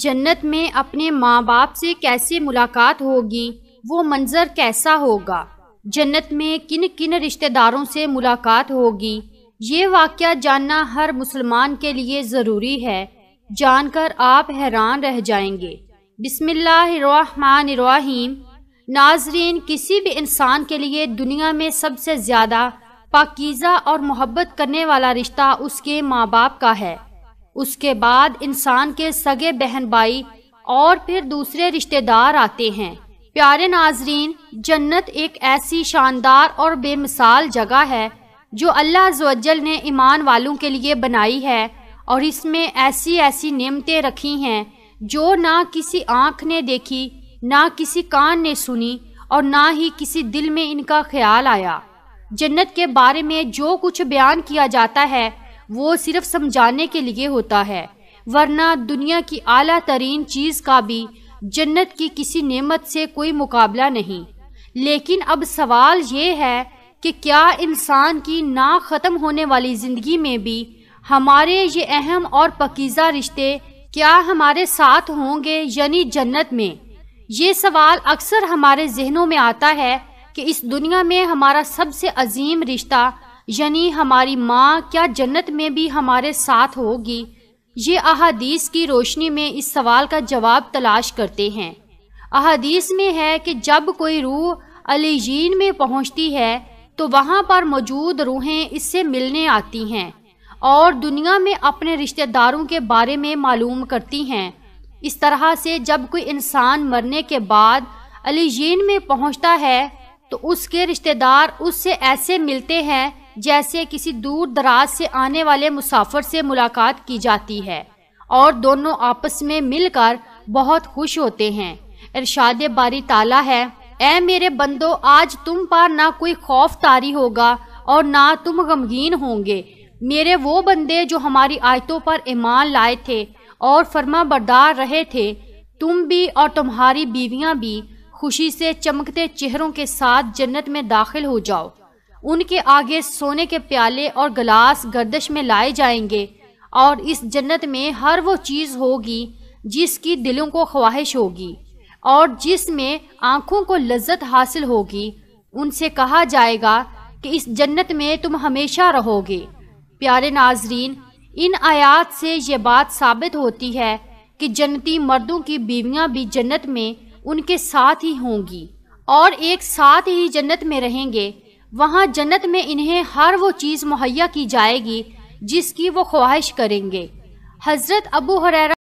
जन्नत में अपने माँ बाप से कैसे मुलाकात होगी वो मंज़र कैसा होगा जन्नत में किन किन रिश्तेदारों से मुलाकात होगी ये वाक्य जानना हर मुसलमान के लिए ज़रूरी है जानकर आप हैरान रह जाएंगे बिसमीम नाजरीन किसी भी इंसान के लिए दुनिया में सबसे ज़्यादा पाकिज़ा और मोहब्बत करने वाला रिश्ता उसके माँ बाप का है उसके बाद इंसान के सगे बहन भाई और फिर दूसरे रिश्तेदार आते हैं प्यारे नाजरीन जन्नत एक ऐसी शानदार और बेमिसाल जगह है जो अल्लाह जवज्जल ने ईमान वालों के लिए बनाई है और इसमें ऐसी ऐसी नियमतें रखी हैं जो ना किसी आँख ने देखी ना किसी कान ने सुनी और ना ही किसी दिल में इनका ख्याल आया जन्नत के बारे में जो कुछ बयान किया जाता है वो सिर्फ समझाने के लिए होता है वरना दुनिया की आला तरीन चीज़ का भी जन्नत की किसी नेमत से कोई मुकाबला नहीं लेकिन अब सवाल ये है कि क्या इंसान की ना ख़त्म होने वाली ज़िंदगी में भी हमारे ये अहम और पकीज़ा रिश्ते क्या हमारे साथ होंगे यानी जन्नत में ये सवाल अक्सर हमारे जहनों में आता है कि इस दुनिया में हमारा सबसे अजीम रिश्ता यानी हमारी माँ क्या जन्नत में भी हमारे साथ होगी ये अहादीस की रोशनी में इस सवाल का जवाब तलाश करते हैं अहादीस में है कि जब कोई रूह अलीजीन में पहुँचती है तो वहाँ पर मौजूद रूहें इससे मिलने आती हैं और दुनिया में अपने रिश्तेदारों के बारे में मालूम करती हैं इस तरह से जब कोई इंसान मरने के बाद अलीजीन में पहुँचता है तो उसके रिश्तेदार उससे ऐसे मिलते हैं जैसे किसी दूर दराज से आने वाले मुसाफिर से मुलाकात की जाती है और दोनों आपस में मिलकर बहुत खुश होते हैं इरशाद बारी ताला है ए मेरे बंदो आज तुम पर ना कोई खौफ तारी होगा और ना तुम गमगीन होंगे मेरे वो बंदे जो हमारी आयतों पर ईमान लाए थे और फर्मा बरदार रहे थे तुम भी और तुम्हारी बीवियां भी खुशी से चमकते चेहरों के साथ जन्नत में दाखिल हो जाओ उनके आगे सोने के प्याले और गलास गर्दश में लाए जाएंगे और इस जन्नत में हर वो चीज़ होगी जिसकी दिलों को ख्वाहिश होगी और जिसमें आँखों को लज्जत हासिल होगी उनसे कहा जाएगा कि इस जन्नत में तुम हमेशा रहोगे प्यारे नाजरीन इन आयात से ये बात साबित होती है कि जन्नती मर्दों की बीवियां भी जन्नत में उनके साथ ही होंगी और एक साथ ही जन्नत में रहेंगे वहाँ जन्नत में इन्हें हर वो चीज़ मुहैया की जाएगी जिसकी वो ख्वाहिश करेंगे हज़रत अबू हरेरा